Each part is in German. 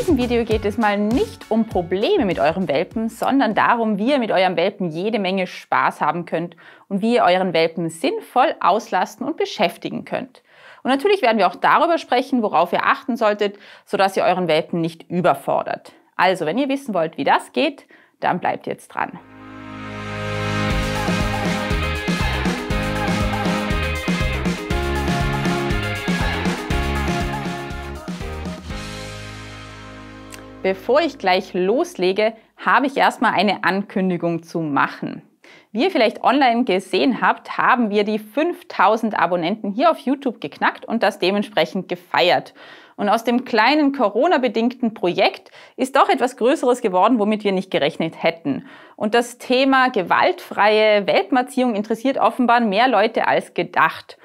diesem Video geht es mal nicht um Probleme mit eurem Welpen, sondern darum, wie ihr mit eurem Welpen jede Menge Spaß haben könnt und wie ihr euren Welpen sinnvoll auslasten und beschäftigen könnt. Und natürlich werden wir auch darüber sprechen, worauf ihr achten solltet, sodass ihr euren Welpen nicht überfordert. Also, wenn ihr wissen wollt, wie das geht, dann bleibt jetzt dran. Bevor ich gleich loslege, habe ich erstmal eine Ankündigung zu machen. Wie ihr vielleicht online gesehen habt, haben wir die 5000 Abonnenten hier auf YouTube geknackt und das dementsprechend gefeiert. Und aus dem kleinen Corona-bedingten Projekt ist doch etwas Größeres geworden, womit wir nicht gerechnet hätten. Und das Thema gewaltfreie Weltmarkierung interessiert offenbar mehr Leute als gedacht.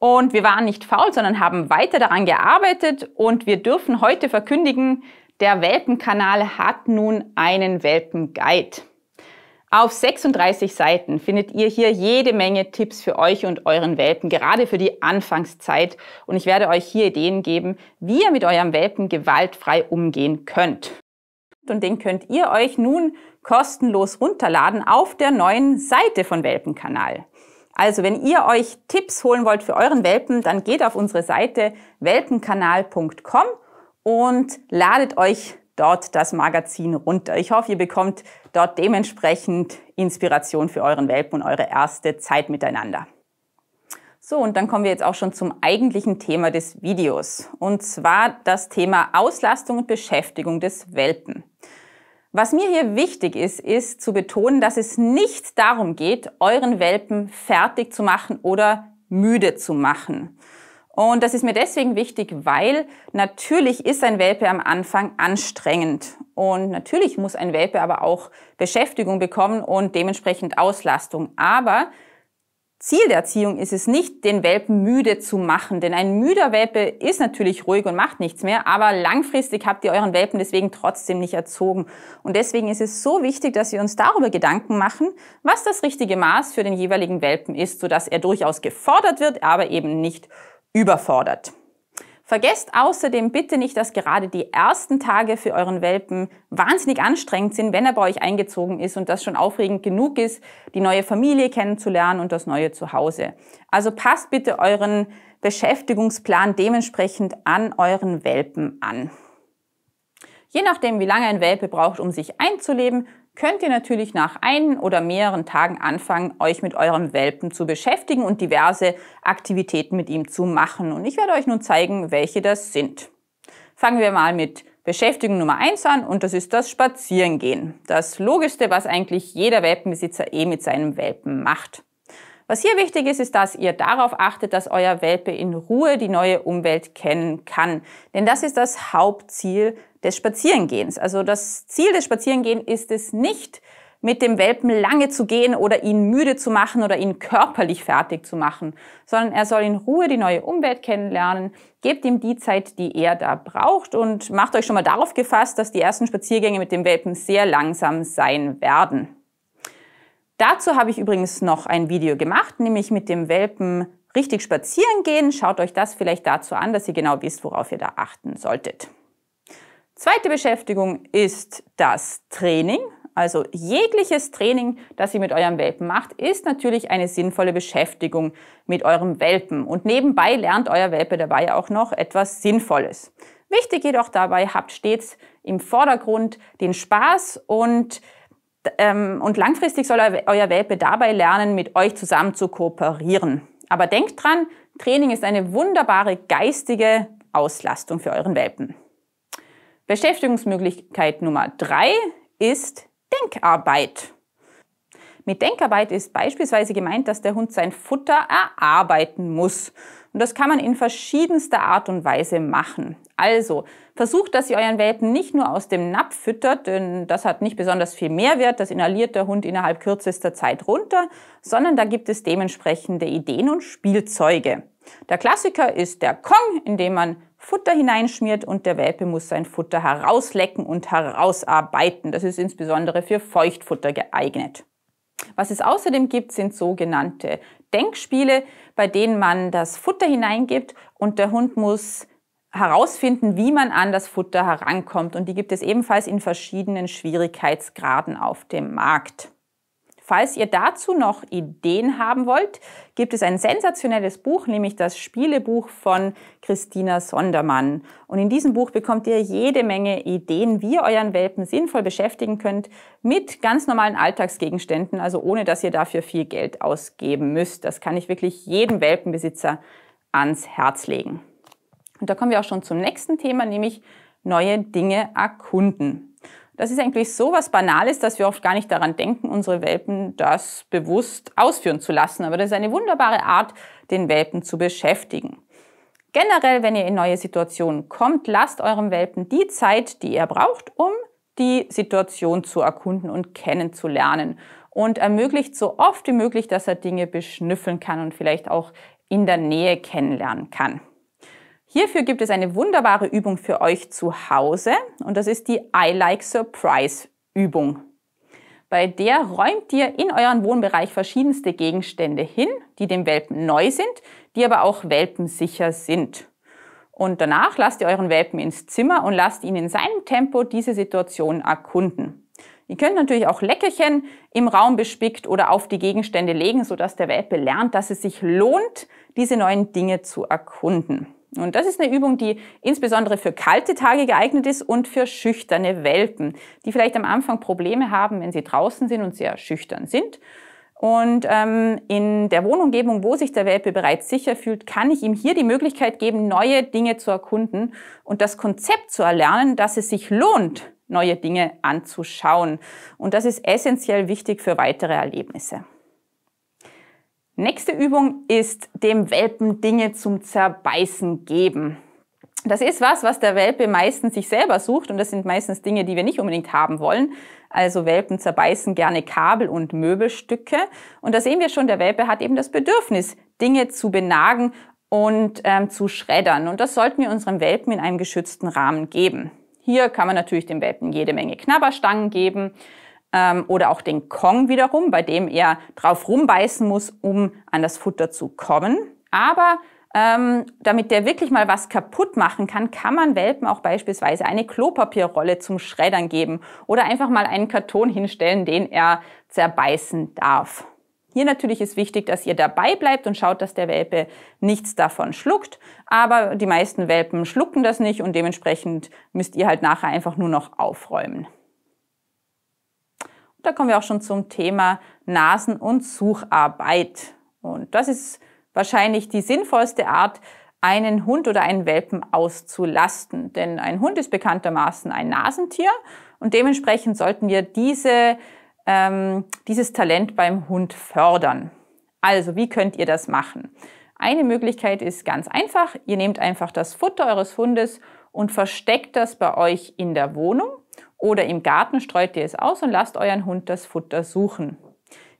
Und wir waren nicht faul, sondern haben weiter daran gearbeitet und wir dürfen heute verkündigen, der Welpenkanal hat nun einen Welpenguide. Auf 36 Seiten findet ihr hier jede Menge Tipps für euch und euren Welpen, gerade für die Anfangszeit. Und ich werde euch hier Ideen geben, wie ihr mit eurem Welpen gewaltfrei umgehen könnt. Und den könnt ihr euch nun kostenlos runterladen auf der neuen Seite von Welpenkanal. Also wenn ihr euch Tipps holen wollt für euren Welpen, dann geht auf unsere Seite welpenkanal.com und ladet euch dort das Magazin runter. Ich hoffe, ihr bekommt dort dementsprechend Inspiration für euren Welpen und eure erste Zeit miteinander. So, und dann kommen wir jetzt auch schon zum eigentlichen Thema des Videos. Und zwar das Thema Auslastung und Beschäftigung des Welpen. Was mir hier wichtig ist, ist zu betonen, dass es nicht darum geht, euren Welpen fertig zu machen oder müde zu machen, und das ist mir deswegen wichtig, weil natürlich ist ein Welpe am Anfang anstrengend. Und natürlich muss ein Welpe aber auch Beschäftigung bekommen und dementsprechend Auslastung. Aber Ziel der Erziehung ist es nicht, den Welpen müde zu machen, denn ein müder Welpe ist natürlich ruhig und macht nichts mehr, aber langfristig habt ihr euren Welpen deswegen trotzdem nicht erzogen. Und deswegen ist es so wichtig, dass wir uns darüber Gedanken machen, was das richtige Maß für den jeweiligen Welpen ist, sodass er durchaus gefordert wird, aber eben nicht überfordert. Vergesst außerdem bitte nicht, dass gerade die ersten Tage für euren Welpen wahnsinnig anstrengend sind, wenn er bei euch eingezogen ist und das schon aufregend genug ist, die neue Familie kennenzulernen und das neue Zuhause. Also passt bitte euren Beschäftigungsplan dementsprechend an euren Welpen an. Je nachdem, wie lange ein Welpe braucht, um sich einzuleben, könnt ihr natürlich nach einem oder mehreren Tagen anfangen, euch mit eurem Welpen zu beschäftigen und diverse Aktivitäten mit ihm zu machen. Und ich werde euch nun zeigen, welche das sind. Fangen wir mal mit Beschäftigung Nummer eins an und das ist das Spazierengehen. Das Logischste, was eigentlich jeder Welpenbesitzer eh mit seinem Welpen macht. Was hier wichtig ist, ist, dass ihr darauf achtet, dass euer Welpe in Ruhe die neue Umwelt kennen kann. Denn das ist das Hauptziel des Spazierengehens. Also das Ziel des Spazierengehens ist es nicht, mit dem Welpen lange zu gehen oder ihn müde zu machen oder ihn körperlich fertig zu machen, sondern er soll in Ruhe die neue Umwelt kennenlernen, gebt ihm die Zeit, die er da braucht und macht euch schon mal darauf gefasst, dass die ersten Spaziergänge mit dem Welpen sehr langsam sein werden. Dazu habe ich übrigens noch ein Video gemacht, nämlich mit dem Welpen richtig spazieren gehen. Schaut euch das vielleicht dazu an, dass ihr genau wisst, worauf ihr da achten solltet. Zweite Beschäftigung ist das Training. Also jegliches Training, das ihr mit eurem Welpen macht, ist natürlich eine sinnvolle Beschäftigung mit eurem Welpen. Und nebenbei lernt euer Welpe dabei auch noch etwas Sinnvolles. Wichtig jedoch dabei, habt stets im Vordergrund den Spaß und, ähm, und langfristig soll euer Welpe dabei lernen, mit euch zusammen zu kooperieren. Aber denkt dran, Training ist eine wunderbare geistige Auslastung für euren Welpen. Beschäftigungsmöglichkeit Nummer drei ist Denkarbeit. Mit Denkarbeit ist beispielsweise gemeint, dass der Hund sein Futter erarbeiten muss. Und das kann man in verschiedenster Art und Weise machen. Also versucht, dass ihr euren Welpen nicht nur aus dem Napf füttert, denn das hat nicht besonders viel Mehrwert, das inhaliert der Hund innerhalb kürzester Zeit runter, sondern da gibt es dementsprechende Ideen und Spielzeuge. Der Klassiker ist der Kong, in dem man Futter hineinschmiert und der Welpe muss sein Futter herauslecken und herausarbeiten. Das ist insbesondere für Feuchtfutter geeignet. Was es außerdem gibt, sind sogenannte Denkspiele, bei denen man das Futter hineingibt und der Hund muss herausfinden, wie man an das Futter herankommt. Und die gibt es ebenfalls in verschiedenen Schwierigkeitsgraden auf dem Markt. Falls ihr dazu noch Ideen haben wollt, gibt es ein sensationelles Buch, nämlich das Spielebuch von Christina Sondermann. Und in diesem Buch bekommt ihr jede Menge Ideen, wie ihr euren Welpen sinnvoll beschäftigen könnt mit ganz normalen Alltagsgegenständen, also ohne dass ihr dafür viel Geld ausgeben müsst. Das kann ich wirklich jedem Welpenbesitzer ans Herz legen. Und da kommen wir auch schon zum nächsten Thema, nämlich neue Dinge erkunden. Das ist eigentlich so was Banales, dass wir oft gar nicht daran denken, unsere Welpen das bewusst ausführen zu lassen. Aber das ist eine wunderbare Art, den Welpen zu beschäftigen. Generell, wenn ihr in neue Situationen kommt, lasst eurem Welpen die Zeit, die er braucht, um die Situation zu erkunden und kennenzulernen. Und ermöglicht so oft wie möglich, dass er Dinge beschnüffeln kann und vielleicht auch in der Nähe kennenlernen kann. Hierfür gibt es eine wunderbare Übung für euch zu Hause und das ist die I Like Surprise Übung. Bei der räumt ihr in euren Wohnbereich verschiedenste Gegenstände hin, die dem Welpen neu sind, die aber auch welpensicher sind. Und danach lasst ihr euren Welpen ins Zimmer und lasst ihn in seinem Tempo diese Situation erkunden. Ihr könnt natürlich auch Leckerchen im Raum bespickt oder auf die Gegenstände legen, sodass der Welpe lernt, dass es sich lohnt, diese neuen Dinge zu erkunden. Und das ist eine Übung, die insbesondere für kalte Tage geeignet ist und für schüchterne Welpen, die vielleicht am Anfang Probleme haben, wenn sie draußen sind und sehr schüchtern sind. Und ähm, in der Wohnumgebung, wo sich der Welpe bereits sicher fühlt, kann ich ihm hier die Möglichkeit geben, neue Dinge zu erkunden und das Konzept zu erlernen, dass es sich lohnt, neue Dinge anzuschauen. Und das ist essentiell wichtig für weitere Erlebnisse. Nächste Übung ist dem Welpen Dinge zum Zerbeißen geben. Das ist was, was der Welpe meistens sich selber sucht und das sind meistens Dinge, die wir nicht unbedingt haben wollen. Also Welpen zerbeißen gerne Kabel und Möbelstücke und da sehen wir schon, der Welpe hat eben das Bedürfnis, Dinge zu benagen und ähm, zu schreddern und das sollten wir unserem Welpen in einem geschützten Rahmen geben. Hier kann man natürlich dem Welpen jede Menge Knabberstangen geben ähm, oder auch den Kong wiederum, bei dem er drauf rumbeißen muss, um an das Futter zu kommen. Aber ähm, damit der wirklich mal was kaputt machen kann, kann man Welpen auch beispielsweise eine Klopapierrolle zum Schreddern geben oder einfach mal einen Karton hinstellen, den er zerbeißen darf. Hier natürlich ist wichtig, dass ihr dabei bleibt und schaut, dass der Welpe nichts davon schluckt. Aber die meisten Welpen schlucken das nicht und dementsprechend müsst ihr halt nachher einfach nur noch aufräumen. Da kommen wir auch schon zum Thema Nasen- und Sucharbeit. Und das ist wahrscheinlich die sinnvollste Art, einen Hund oder einen Welpen auszulasten. Denn ein Hund ist bekanntermaßen ein Nasentier und dementsprechend sollten wir diese, ähm, dieses Talent beim Hund fördern. Also, wie könnt ihr das machen? Eine Möglichkeit ist ganz einfach. Ihr nehmt einfach das Futter eures Hundes und versteckt das bei euch in der Wohnung. Oder im Garten streut ihr es aus und lasst euren Hund das Futter suchen.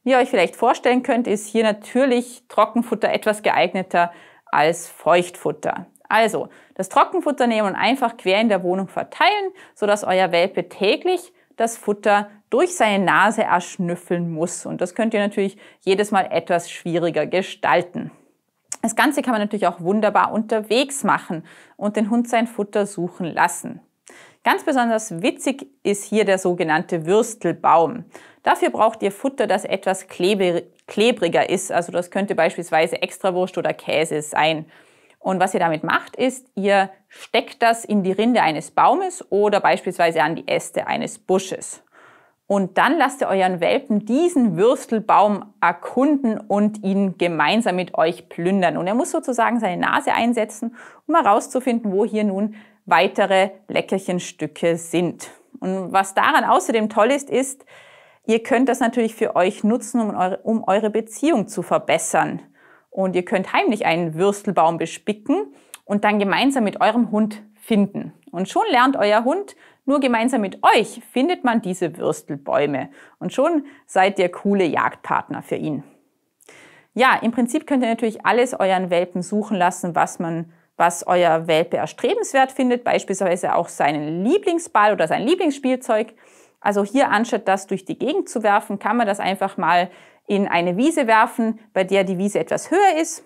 Wie ihr euch vielleicht vorstellen könnt, ist hier natürlich Trockenfutter etwas geeigneter als Feuchtfutter. Also, das Trockenfutter nehmen und einfach quer in der Wohnung verteilen, sodass euer Welpe täglich das Futter durch seine Nase erschnüffeln muss. Und das könnt ihr natürlich jedes Mal etwas schwieriger gestalten. Das Ganze kann man natürlich auch wunderbar unterwegs machen und den Hund sein Futter suchen lassen. Ganz besonders witzig ist hier der sogenannte Würstelbaum. Dafür braucht ihr Futter, das etwas klebriger ist. Also das könnte beispielsweise Extrawurst oder Käse sein. Und was ihr damit macht, ist, ihr steckt das in die Rinde eines Baumes oder beispielsweise an die Äste eines Busches. Und dann lasst ihr euren Welpen diesen Würstelbaum erkunden und ihn gemeinsam mit euch plündern. Und er muss sozusagen seine Nase einsetzen, um herauszufinden, wo hier nun weitere Leckerchenstücke sind. Und was daran außerdem toll ist, ist, ihr könnt das natürlich für euch nutzen, um eure, um eure Beziehung zu verbessern. Und ihr könnt heimlich einen Würstelbaum bespicken und dann gemeinsam mit eurem Hund finden. Und schon lernt euer Hund, nur gemeinsam mit euch findet man diese Würstelbäume. Und schon seid ihr coole Jagdpartner für ihn. Ja, im Prinzip könnt ihr natürlich alles euren Welpen suchen lassen, was man was euer Welpe erstrebenswert findet, beispielsweise auch seinen Lieblingsball oder sein Lieblingsspielzeug. Also hier anstatt das durch die Gegend zu werfen, kann man das einfach mal in eine Wiese werfen, bei der die Wiese etwas höher ist,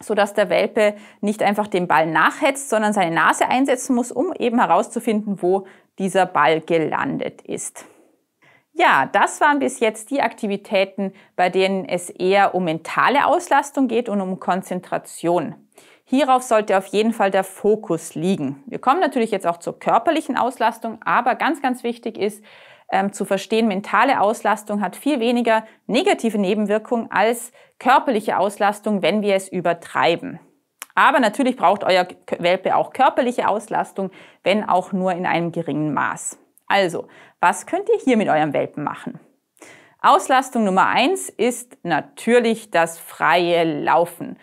sodass der Welpe nicht einfach den Ball nachhetzt, sondern seine Nase einsetzen muss, um eben herauszufinden, wo dieser Ball gelandet ist. Ja, das waren bis jetzt die Aktivitäten, bei denen es eher um mentale Auslastung geht und um Konzentration. Hierauf sollte auf jeden Fall der Fokus liegen. Wir kommen natürlich jetzt auch zur körperlichen Auslastung, aber ganz, ganz wichtig ist ähm, zu verstehen, mentale Auslastung hat viel weniger negative Nebenwirkungen als körperliche Auslastung, wenn wir es übertreiben. Aber natürlich braucht euer Welpe auch körperliche Auslastung, wenn auch nur in einem geringen Maß. Also, was könnt ihr hier mit eurem Welpen machen? Auslastung Nummer eins ist natürlich das freie Laufen.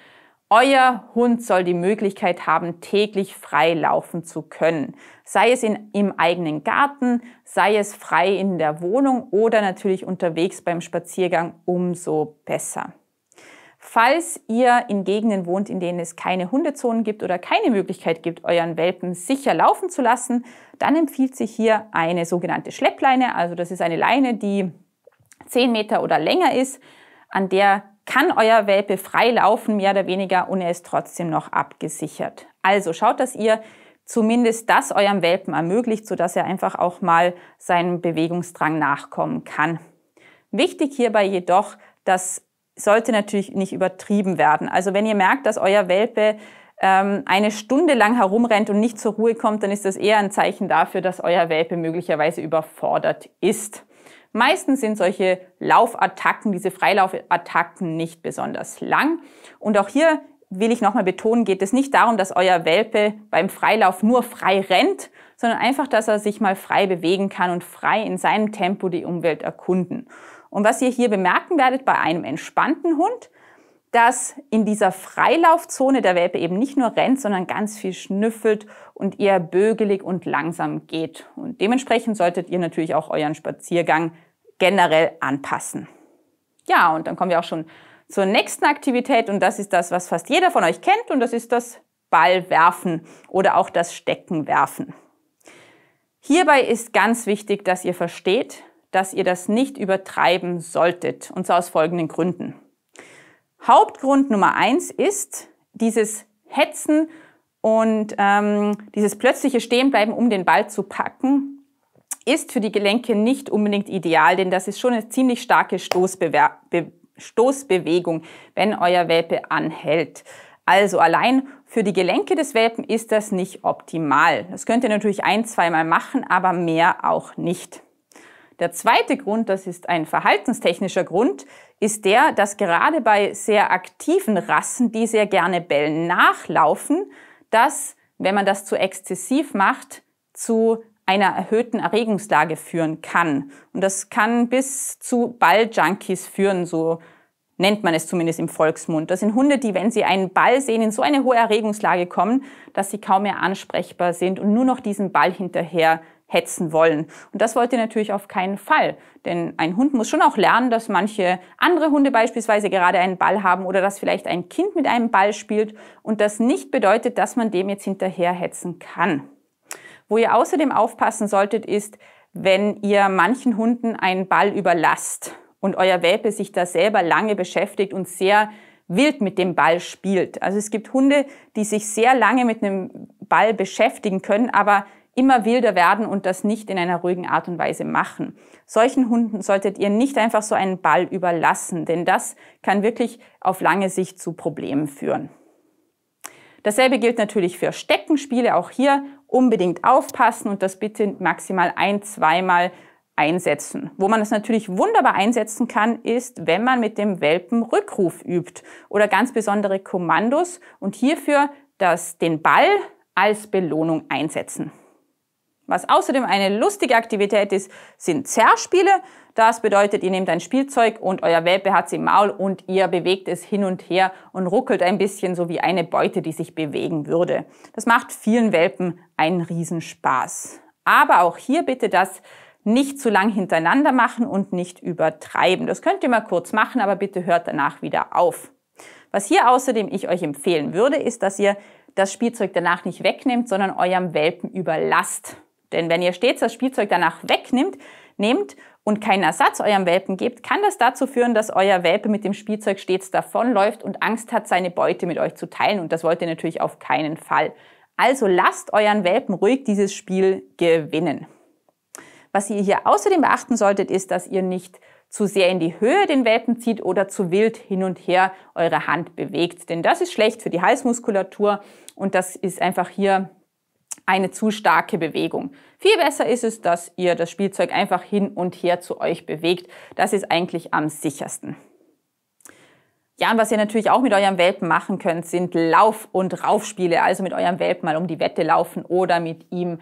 Euer Hund soll die Möglichkeit haben, täglich frei laufen zu können. Sei es in, im eigenen Garten, sei es frei in der Wohnung oder natürlich unterwegs beim Spaziergang, umso besser. Falls ihr in Gegenden wohnt, in denen es keine Hundezonen gibt oder keine Möglichkeit gibt, euren Welpen sicher laufen zu lassen, dann empfiehlt sich hier eine sogenannte Schleppleine. Also das ist eine Leine, die 10 Meter oder länger ist, an der kann euer Welpe frei laufen, mehr oder weniger, und er ist trotzdem noch abgesichert. Also schaut, dass ihr zumindest das eurem Welpen ermöglicht, sodass er einfach auch mal seinem Bewegungsdrang nachkommen kann. Wichtig hierbei jedoch, das sollte natürlich nicht übertrieben werden. Also wenn ihr merkt, dass euer Welpe ähm, eine Stunde lang herumrennt und nicht zur Ruhe kommt, dann ist das eher ein Zeichen dafür, dass euer Welpe möglicherweise überfordert ist. Meistens sind solche Laufattacken, diese Freilaufattacken nicht besonders lang. Und auch hier will ich nochmal betonen, geht es nicht darum, dass euer Welpe beim Freilauf nur frei rennt, sondern einfach, dass er sich mal frei bewegen kann und frei in seinem Tempo die Umwelt erkunden. Und was ihr hier bemerken werdet bei einem entspannten Hund, dass in dieser Freilaufzone der Welpe eben nicht nur rennt, sondern ganz viel schnüffelt und eher bögelig und langsam geht. Und dementsprechend solltet ihr natürlich auch euren Spaziergang generell anpassen. Ja, und dann kommen wir auch schon zur nächsten Aktivität und das ist das, was fast jeder von euch kennt und das ist das Ballwerfen oder auch das Steckenwerfen. Hierbei ist ganz wichtig, dass ihr versteht, dass ihr das nicht übertreiben solltet und zwar aus folgenden Gründen. Hauptgrund Nummer eins ist dieses Hetzen und ähm, dieses plötzliche Stehenbleiben, um den Ball zu packen, ist für die Gelenke nicht unbedingt ideal, denn das ist schon eine ziemlich starke Stoßbewe Stoßbewegung, wenn euer Welpe anhält. Also allein für die Gelenke des Welpen ist das nicht optimal. Das könnt ihr natürlich ein, zweimal machen, aber mehr auch nicht. Der zweite Grund, das ist ein verhaltenstechnischer Grund, ist der, dass gerade bei sehr aktiven Rassen, die sehr gerne bellen, nachlaufen, dass, wenn man das zu exzessiv macht, zu einer erhöhten Erregungslage führen kann. Und das kann bis zu Balljunkies führen, so nennt man es zumindest im Volksmund. Das sind Hunde, die, wenn sie einen Ball sehen, in so eine hohe Erregungslage kommen, dass sie kaum mehr ansprechbar sind und nur noch diesen Ball hinterher hetzen wollen. Und das wollt ihr natürlich auf keinen Fall. Denn ein Hund muss schon auch lernen, dass manche andere Hunde beispielsweise gerade einen Ball haben oder dass vielleicht ein Kind mit einem Ball spielt und das nicht bedeutet, dass man dem jetzt hinterher hetzen kann. Wo ihr außerdem aufpassen solltet, ist, wenn ihr manchen Hunden einen Ball überlasst und euer Welpe sich da selber lange beschäftigt und sehr wild mit dem Ball spielt. Also es gibt Hunde, die sich sehr lange mit einem Ball beschäftigen können, aber immer wilder werden und das nicht in einer ruhigen Art und Weise machen. Solchen Hunden solltet ihr nicht einfach so einen Ball überlassen, denn das kann wirklich auf lange Sicht zu Problemen führen. Dasselbe gilt natürlich für Steckenspiele. Auch hier unbedingt aufpassen und das bitte maximal ein, zweimal einsetzen. Wo man es natürlich wunderbar einsetzen kann, ist, wenn man mit dem Welpen Rückruf übt oder ganz besondere Kommandos und hierfür das, den Ball als Belohnung einsetzen. Was außerdem eine lustige Aktivität ist, sind Zerspiele. Das bedeutet, ihr nehmt ein Spielzeug und euer Welpe hat es im Maul und ihr bewegt es hin und her und ruckelt ein bisschen, so wie eine Beute, die sich bewegen würde. Das macht vielen Welpen einen Riesenspaß. Aber auch hier bitte das nicht zu lang hintereinander machen und nicht übertreiben. Das könnt ihr mal kurz machen, aber bitte hört danach wieder auf. Was hier außerdem ich euch empfehlen würde, ist, dass ihr das Spielzeug danach nicht wegnimmt, sondern eurem Welpen überlasst. Denn wenn ihr stets das Spielzeug danach wegnimmt, nehmt und keinen Ersatz eurem Welpen gebt, kann das dazu führen, dass euer Welpe mit dem Spielzeug stets davonläuft und Angst hat, seine Beute mit euch zu teilen. Und das wollt ihr natürlich auf keinen Fall. Also lasst euren Welpen ruhig dieses Spiel gewinnen. Was ihr hier außerdem beachten solltet, ist, dass ihr nicht zu sehr in die Höhe den Welpen zieht oder zu wild hin und her eure Hand bewegt. Denn das ist schlecht für die Halsmuskulatur und das ist einfach hier eine zu starke Bewegung. Viel besser ist es, dass ihr das Spielzeug einfach hin und her zu euch bewegt. Das ist eigentlich am sichersten. Ja, und was ihr natürlich auch mit eurem Welpen machen könnt, sind Lauf- und Raufspiele. Also mit eurem Welpen mal um die Wette laufen oder mit ihm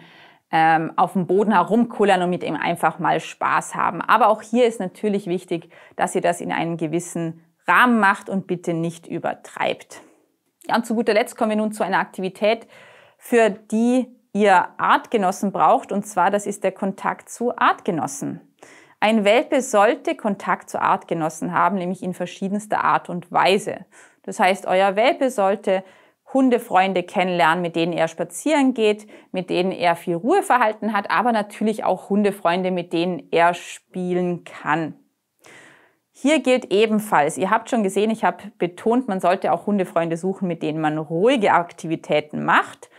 ähm, auf dem Boden herumkullern und mit ihm einfach mal Spaß haben. Aber auch hier ist natürlich wichtig, dass ihr das in einem gewissen Rahmen macht und bitte nicht übertreibt. Ja, und zu guter Letzt kommen wir nun zu einer Aktivität, für die ihr Artgenossen braucht, und zwar das ist der Kontakt zu Artgenossen. Ein Welpe sollte Kontakt zu Artgenossen haben, nämlich in verschiedenster Art und Weise. Das heißt, euer Welpe sollte Hundefreunde kennenlernen, mit denen er spazieren geht, mit denen er viel Ruheverhalten hat, aber natürlich auch Hundefreunde, mit denen er spielen kann. Hier gilt ebenfalls, ihr habt schon gesehen, ich habe betont, man sollte auch Hundefreunde suchen, mit denen man ruhige Aktivitäten macht.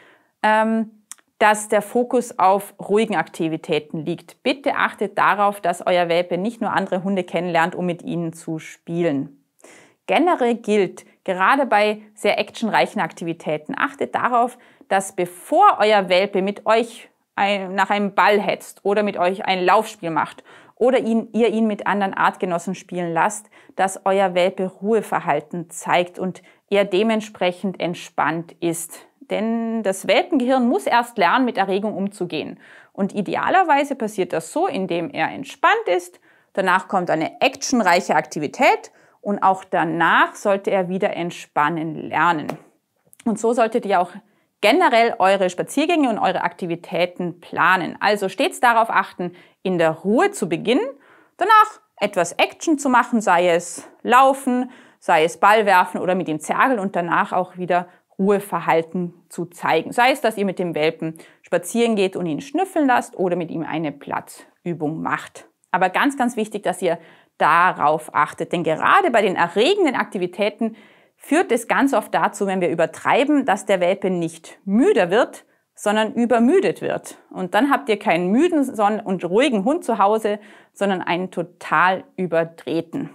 Ähm, dass der Fokus auf ruhigen Aktivitäten liegt. Bitte achtet darauf, dass euer Welpe nicht nur andere Hunde kennenlernt, um mit ihnen zu spielen. Generell gilt, gerade bei sehr actionreichen Aktivitäten, achtet darauf, dass bevor euer Welpe mit euch ein, nach einem Ball hetzt oder mit euch ein Laufspiel macht oder ihn, ihr ihn mit anderen Artgenossen spielen lasst, dass euer Welpe Ruheverhalten zeigt und er dementsprechend entspannt ist denn das Welpengehirn muss erst lernen, mit Erregung umzugehen. Und idealerweise passiert das so, indem er entspannt ist, danach kommt eine actionreiche Aktivität und auch danach sollte er wieder entspannen lernen. Und so solltet ihr auch generell eure Spaziergänge und eure Aktivitäten planen. Also stets darauf achten, in der Ruhe zu beginnen, danach etwas Action zu machen, sei es laufen, sei es Ball werfen oder mit dem Zergeln und danach auch wieder Ruheverhalten zu zeigen. Sei es, dass ihr mit dem Welpen spazieren geht und ihn schnüffeln lasst oder mit ihm eine Platzübung macht. Aber ganz, ganz wichtig, dass ihr darauf achtet, denn gerade bei den erregenden Aktivitäten führt es ganz oft dazu, wenn wir übertreiben, dass der Welpe nicht müder wird, sondern übermüdet wird. Und dann habt ihr keinen müden und ruhigen Hund zu Hause, sondern einen total übertreten.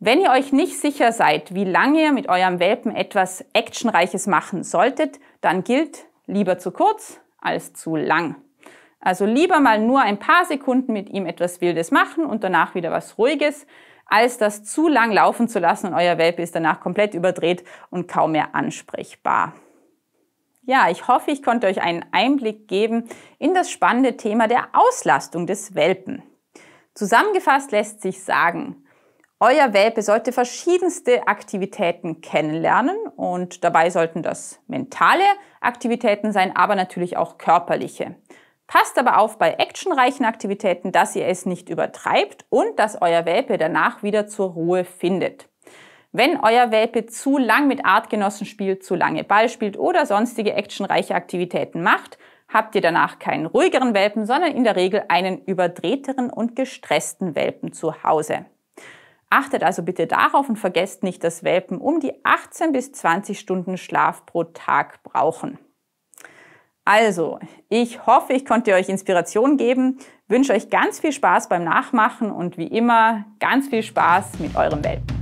Wenn ihr euch nicht sicher seid, wie lange ihr mit eurem Welpen etwas Actionreiches machen solltet, dann gilt lieber zu kurz als zu lang. Also lieber mal nur ein paar Sekunden mit ihm etwas Wildes machen und danach wieder was Ruhiges, als das zu lang laufen zu lassen und euer Welpe ist danach komplett überdreht und kaum mehr ansprechbar. Ja, ich hoffe, ich konnte euch einen Einblick geben in das spannende Thema der Auslastung des Welpen. Zusammengefasst lässt sich sagen, euer Welpe sollte verschiedenste Aktivitäten kennenlernen und dabei sollten das mentale Aktivitäten sein, aber natürlich auch körperliche. Passt aber auf bei actionreichen Aktivitäten, dass ihr es nicht übertreibt und dass euer Welpe danach wieder zur Ruhe findet. Wenn euer Welpe zu lang mit Artgenossen spielt, zu lange Ball spielt oder sonstige actionreiche Aktivitäten macht, habt ihr danach keinen ruhigeren Welpen, sondern in der Regel einen überdrehteren und gestressten Welpen zu Hause. Achtet also bitte darauf und vergesst nicht, dass Welpen um die 18 bis 20 Stunden Schlaf pro Tag brauchen. Also, ich hoffe, ich konnte euch Inspiration geben, wünsche euch ganz viel Spaß beim Nachmachen und wie immer ganz viel Spaß mit eurem Welpen.